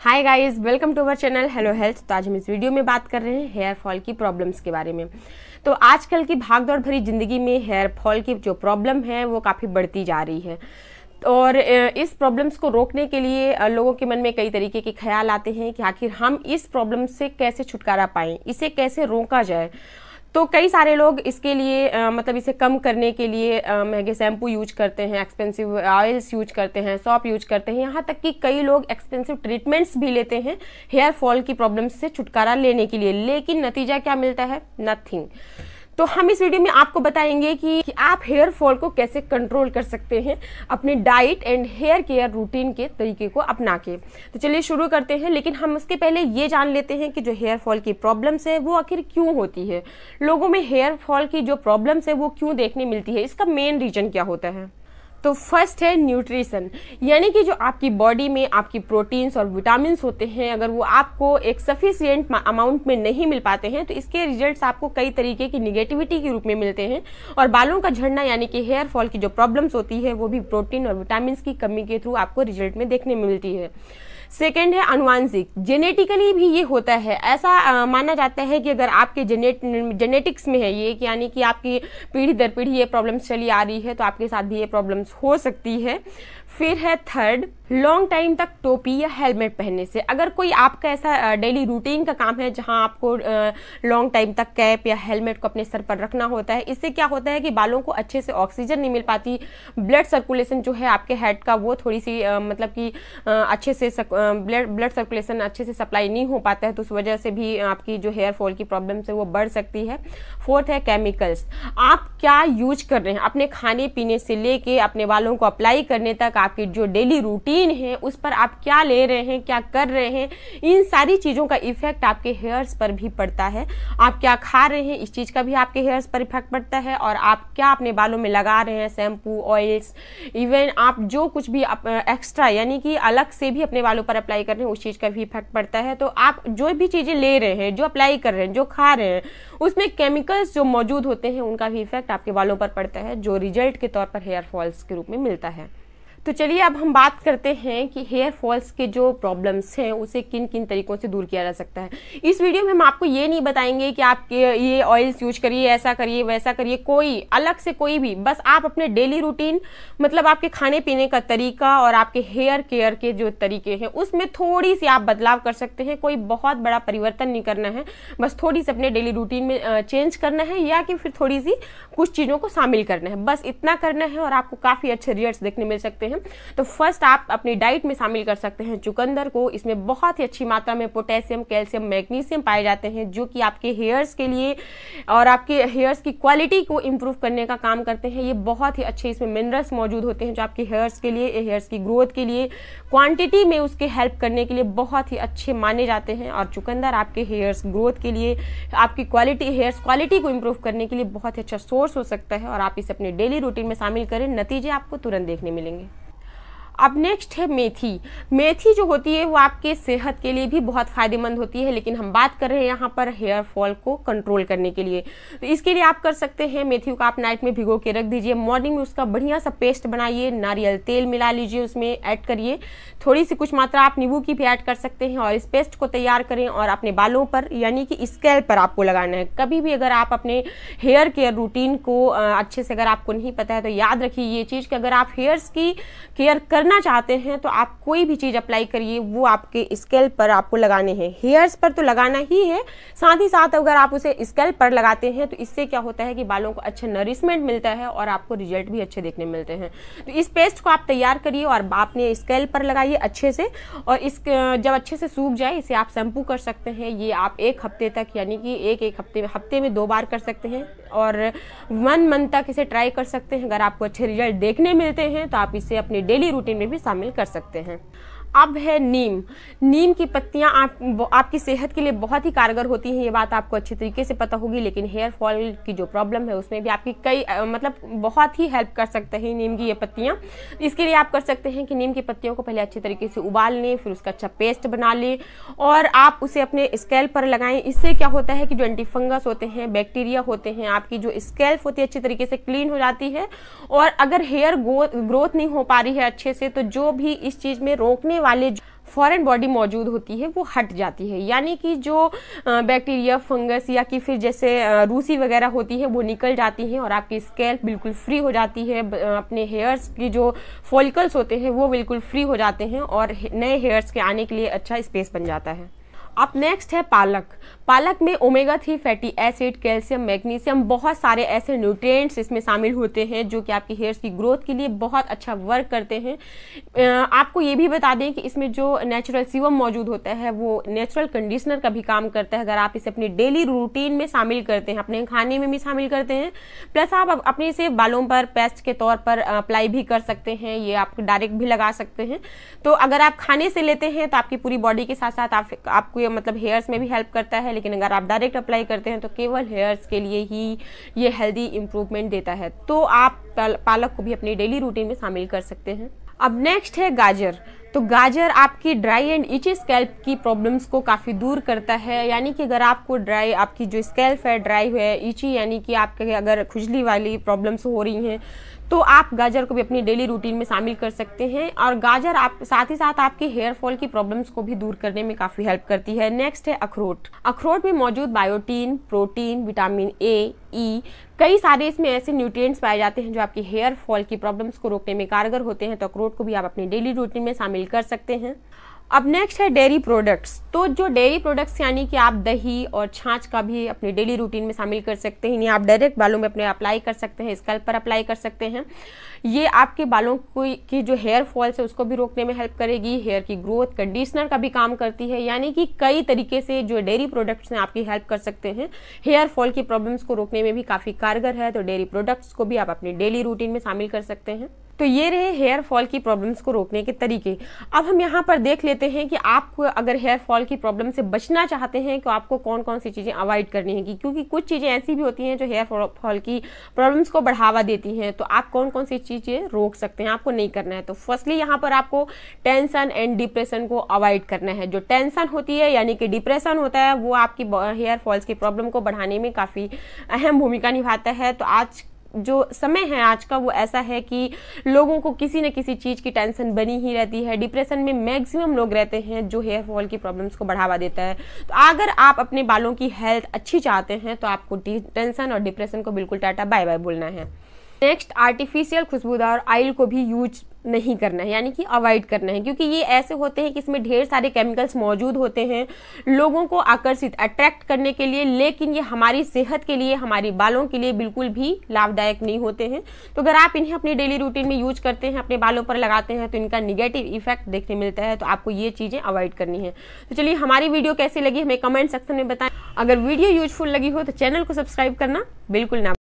hi guys welcome to our channel hello health तो आज हम इस वीडियो में बात कर रहे हैं हेयर फॉल की प्रॉब्लम्स के बारे में तो आजकल की भागदौड़ भरी ज़िंदगी में हेयर फॉल की जो प्रॉब्लम है वो काफ़ी बढ़ती जा रही है और इस प्रॉब्लम्स को रोकने के लिए लोगों के मन में कई तरीके के ख्याल आते हैं कि आखिर हम इस प्रॉब्लम से कैसे छुटकारा पाएं इसे कैसे रोका जाए तो कई सारे लोग इसके लिए आ, मतलब इसे कम करने के लिए महंगे शैम्पू यूज करते हैं एक्सपेंसिव ऑयल्स यूज करते हैं सॉप यूज करते हैं यहाँ तक कि कई लोग एक्सपेंसिव ट्रीटमेंट्स भी लेते हैं हेयर फॉल की प्रॉब्लम से छुटकारा लेने के लिए लेकिन नतीजा क्या मिलता है नथिंग तो हम इस वीडियो में आपको बताएंगे कि, कि आप हेयर फॉल को कैसे कंट्रोल कर सकते हैं अपनी diet and hair care routine के तरीके को अपना के तो चलिए शुरू करते हैं लेकिन हम उसके पहले ये जान लेते हैं कि जो हेयर फॉल की प्रॉब्लम्स है वो आखिर क्यों होती है लोगों में हेयर फॉल की जो प्रॉब्लम्स है वो क्यों देखने मिलती है इसका मेन रीजन क्या होता है तो फर्स्ट है न्यूट्रिशन यानी कि जो आपकी बॉडी में आपकी प्रोटीन्स और विटामिन होते हैं अगर वो आपको एक सफिशियंट अमाउंट में नहीं मिल पाते हैं तो इसके रिजल्ट्स आपको कई तरीके की निगेटिविटी के रूप में मिलते हैं और बालों का झड़ना यानी कि हेयर फॉल की जो प्रॉब्लम्स होती है वो भी प्रोटीन और विटामिन की कमी के थ्रू आपको रिजल्ट में देखने मिलती है सेकेंड है अनुवांशिक जेनेटिकली भी ये होता है ऐसा आ, माना जाता है कि अगर आपके जेनेट जेनेटिक्स में है ये कि यानी कि आपकी पीढ़ी दर पीढ़ी ये प्रॉब्लम्स चली आ रही है तो आपके साथ भी ये प्रॉब्लम्स हो सकती है फिर है थर्ड लॉन्ग टाइम तक टोपी या हेलमेट पहनने से अगर कोई आपका ऐसा डेली रूटीन का काम है जहां आपको लॉन्ग टाइम तक कैप या हेलमेट को अपने सर पर रखना होता है इससे क्या होता है कि बालों को अच्छे से ऑक्सीजन नहीं मिल पाती ब्लड सर्कुलेशन जो है आपके हेड का वो थोड़ी सी आ, मतलब कि अच्छे से ब्लड ब्लड सर्कुलेशन अच्छे से सप्लाई नहीं हो पाता है तो उस वजह से भी आपकी जो हेयर फॉल की प्रॉब्लम है वो बढ़ सकती है फोर्थ है केमिकल्स आप क्या यूज कर रहे हैं अपने खाने पीने से लेके अपने बालों को अप्लाई करने तक आपकी जो डेली रूटीन रूटीन है उस पर आप क्या ले रहे हैं क्या कर रहे हैं इन सारी चीज़ों का इफेक्ट आपके हेयर्स पर भी पड़ता है आप क्या खा रहे हैं इस चीज़ का भी आपके हेयर्स पर इफेक्ट पड़ता है और आप क्या अपने बालों में लगा रहे हैं शैम्पू ऑयल्स इवन आप जो कुछ भी एक्स्ट्रा यानी कि अलग से भी अपने बालों पर अप्लाई कर रहे हैं उस चीज़ का भी इफेक्ट पड़ता है तो आप जो भी चीज़ें ले रहे हैं जो अप्लाई कर रहे हैं जो खा रहे हैं उसमें केमिकल्स जो मौजूद होते हैं उनका भी इफेक्ट आपके बालों पर पड़ता है जो रिजल्ट के तौर पर हेयर फॉल्स के रूप में मिलता है तो चलिए अब हम बात करते हैं कि हेयर फॉल्स के जो प्रॉब्लम्स हैं उसे किन किन तरीकों से दूर किया जा सकता है इस वीडियो में हम आपको ये नहीं बताएंगे कि आप ये ऑयल्स यूज करिए ऐसा करिए वैसा करिए कोई अलग से कोई भी बस आप अपने डेली रूटीन मतलब आपके खाने पीने का तरीका और आपके हेयर केयर के जो तरीके हैं उसमें थोड़ी सी आप बदलाव कर सकते हैं कोई बहुत बड़ा परिवर्तन नहीं करना है बस थोड़ी सी अपने डेली रूटीन में चेंज करना है या कि फिर थोड़ी सी कुछ चीज़ों को शामिल करना है बस इतना करना है और आपको काफ़ी अच्छे रिजल्ट देखने मिल सकते हैं तो फर्स्ट आप अपनी डाइट में शामिल कर सकते हैं चुकंदर को इसमें बहुत ही अच्छी मात्रा में पोटेशियम कैल्शियम मैग्नीशियम पाए जाते हैं जो कि आपके हेयर्स के लिए और आपके हेयर्स की क्वालिटी को इम्प्रूव करने का काम करते हैं ये बहुत ही अच्छे इसमें मिनरल्स मौजूद होते हैं जो आपके हेयर्स के लिए हेयर्स की ग्रोथ के लिए क्वांटिटी में उसके हेल्प करने के लिए बहुत ही अच्छे माने जाते हैं और चुकंदर आपके हेयर्स ग्रोथ के लिए आपकी क्वालिटी हेयर्स क्वालिटी को इम्प्रूव करने के लिए बहुत ही अच्छा सोर्स हो सकता है और आप इसे अपने डेली रूटीन में शामिल करें नतीजे आपको तुरंत देखने मिलेंगे अब नेक्स्ट है मेथी मेथी जो होती है वो आपके सेहत के लिए भी बहुत फ़ायदेमंद होती है लेकिन हम बात कर रहे हैं यहाँ पर हेयर फॉल को कंट्रोल करने के लिए तो इसके लिए आप कर सकते हैं मेथी को आप नाइट में भिगो के रख दीजिए मॉर्निंग में उसका बढ़िया सा पेस्ट बनाइए नारियल तेल मिला लीजिए उसमें ऐड करिए थोड़ी सी कुछ मात्रा आप नींबू की भी ऐड कर सकते हैं और इस पेस्ट को तैयार करें और अपने बालों पर यानी कि स्केल पर आपको लगाना है कभी भी अगर आप अपने हेयर केयर रूटीन को अच्छे से अगर आपको नहीं पता है तो याद रखिए ये चीज़ कि अगर आप हेयर्स की केयर कर करना चाहते हैं तो आप कोई भी चीज़ अप्लाई करिए वो आपके स्केल पर आपको लगाने हैं हेयर्स पर तो लगाना ही है साथ ही साथ अगर आप उसे स्केल पर लगाते हैं तो इससे क्या होता है कि बालों को अच्छा नरिशमेंट मिलता है और आपको रिजल्ट भी अच्छे देखने मिलते हैं तो इस पेस्ट को आप तैयार करिए और आपने स्केल पर लगाइए अच्छे से और इस जब अच्छे से सूख जाए इसे आप शैम्पू कर सकते हैं ये आप एक हफ्ते तक यानी कि एक एक हफ्ते में हफ्ते में दो बार कर सकते हैं और वन मंथ तक इसे ट्राई कर सकते हैं अगर आपको अच्छे रिजल्ट देखने मिलते हैं तो आप इसे अपने डेली रूटीन में भी शामिल कर सकते हैं अब है नीम नीम की पत्तियां आप आपकी सेहत के लिए बहुत ही कारगर होती हैं ये बात आपको अच्छी तरीके से पता होगी लेकिन हेयर फॉल की जो प्रॉब्लम है उसमें भी आपकी कई मतलब बहुत ही हेल्प कर सकते हैं नीम की ये पत्तियाँ इसके लिए आप कर सकते हैं कि नीम की पत्तियों को पहले अच्छे तरीके से उबाल लें फिर उसका अच्छा पेस्ट बना लें और आप उसे अपने स्केल पर लगाएं इससे क्या होता है कि जो एंटी फंगस होते हैं बैक्टीरिया होते हैं आपकी जो स्केल्फ होती है अच्छी तरीके से क्लीन हो जाती है और अगर हेयर ग्रोथ नहीं हो पा रही है अच्छे से तो जो भी इस चीज़ में रोकने वाले फॉरेन बॉडी मौजूद होती है वो हट जाती है यानी कि जो बैक्टीरिया फंगस या कि फिर जैसे रूसी वगैरह होती है वो निकल जाती है और आपकी स्केल बिल्कुल फ्री हो जाती है अपने हेयर्स की जो फॉलिकल्स होते हैं वो बिल्कुल फ्री हो जाते हैं और नए हेयर्स के आने के लिए अच्छा स्पेस बन जाता है अब नेक्स्ट है पालक पालक में omega three fatty acid calcium magnesium बहुत सारे ऐसे न्यूट्रिएंट्स इसमें शामिल होते हैं जो कि आपकी हेयर्स की ग्रोथ के लिए बहुत अच्छा वर्क करते हैं आपको ये भी बता दें कि इसमें जो नेचुरल सीवम मौजूद होता है वो नेचुरल कंडीशनर का भी काम करता है अगर आप इसे अपनी डेली रूटीन में शामिल करते हैं अपने खाने में भी शामिल करते हैं प्लस आप अपने इसे बालों पर पेस्ट के तौर पर अप्लाई भी कर सकते हैं ये आप डायरेक्ट भी लगा सकते हैं तो अगर आप खाने से लेते हैं तो आपकी पूरी बॉडी के साथ साथ आपको मतलब हेयर्स में भी हेल्प करता है लेकिन अगर आप डायरेक्ट अप्लाई करते हैं तो केवल हेयर्स के लिए ही ये हेल्दी इम्प्रूवमेंट देता है तो आप पालक को भी अपनी डेली रूटीन में शामिल कर सकते हैं अब नेक्स्ट है गाजर तो गाजर आपकी ड्राई एंड इची स्कैल्प की प्रॉब्लम्स को काफ़ी दूर करता है यानी कि अगर आपको ड्राई आपकी जो स्कैल्प है ड्राई है इची यानी कि आपके अगर खुजली वाली प्रॉब्लम्स हो रही हैं तो आप गाजर को भी अपनी डेली रूटीन में शामिल कर सकते हैं और गाजर आप साथ ही साथ आपके हेयर फॉल की प्रॉब्लम्स को भी दूर करने में काफ़ी हेल्प करती है नेक्स्ट है अखरोट अखरोट में मौजूद biotin protein vitamin A E कई सारे इसमें ऐसे न्यूट्रिएंट्स पाए जाते हैं जो आपके हेयर फॉल की प्रॉब्लम्स को रोकने में कारगर होते हैं तो अखरोट को भी आप अपनी डेली रूटीन में शामिल कर सकते हैं अब नेक्स्ट है डेयरी प्रोडक्ट्स तो जो डेयरी प्रोडक्ट्स यानी कि आप दही और छाछ का भी अपने डेली रूटीन में शामिल कर सकते हैं यानी आप डायरेक्ट बालों में अपने अप्लाई कर सकते हैं स्कल्प पर अप्लाई कर सकते हैं ये आपके बालों को की जो हेयर फॉल्स है उसको भी रोकने में हेल्प करेगी हेयर की ग्रोथ कंडीशनर का भी काम करती है यानी कि कई तरीके से जो डेयरी प्रोडक्ट्स हैं आपकी हेल्प कर सकते हैं हेयर फॉल की प्रॉब्लम्स को रोकने में भी काफ़ी कारगर है तो डेयरी प्रोडक्ट्स को भी आप अपने डेली रूटीन में शामिल कर सकते हैं तो ये रहे हेयर फॉल की प्रॉब्लम्स को रोकने के तरीके अब हम यहाँ पर देख लेते हैं कि आप अगर हेयर फॉल की प्रॉब्लम से बचना चाहते हैं तो आपको कौन कौन सी चीज़ें अवॉइड करनी है क्योंकि कुछ चीज़ें ऐसी भी होती हैं जो हेयर फॉल की प्रॉब्लम्स को बढ़ावा देती हैं तो आप कौन कौन सी चीज़ें रोक सकते हैं आपको नहीं करना है तो फर्स्टली यहाँ पर आपको टेंसन एंड डिप्रेशन को अवॉइड करना है जो टेंसन होती है यानी कि डिप्रेशन होता है वो आपकी हेयर फॉल्स की प्रॉब्लम को बढ़ाने में काफ़ी अहम भूमिका निभाता है तो आज जो समय है आज का वो ऐसा है कि लोगों को किसी न किसी चीज़ की टेंशन बनी ही रहती है डिप्रेशन में मैक्सिमम लोग रहते हैं जो हेयर फॉल की प्रॉब्लम्स को बढ़ावा देता है तो अगर आप अपने बालों की हेल्थ अच्छी चाहते हैं तो आपको टेंशन और डिप्रेशन को बिल्कुल टाटा बाय बाय बोलना है नेक्स्ट आर्टिफिशियल खुशबूदार ऑयल को भी यूज नहीं करना है यानी कि अवॉइड करना है क्योंकि ये ऐसे होते हैं कि इसमें ढेर सारे केमिकल्स मौजूद होते हैं लोगों को आकर्षित अट्रैक्ट करने के लिए लेकिन ये हमारी सेहत के लिए हमारे बालों के लिए बिल्कुल भी लाभदायक नहीं होते हैं तो अगर आप इन्हें अपने डेली रूटीन में यूज करते हैं अपने बालों पर लगाते हैं तो इनका निगेटिव इफेक्ट देखने मिलता है तो आपको ये चीज़ें अवॉइड करनी है तो चलिए हमारी वीडियो कैसी लगी हमें कमेंट सेक्शन में बताएं अगर वीडियो यूजफुल लगी हो तो चैनल को सब्सक्राइब करना बिल्कुल ना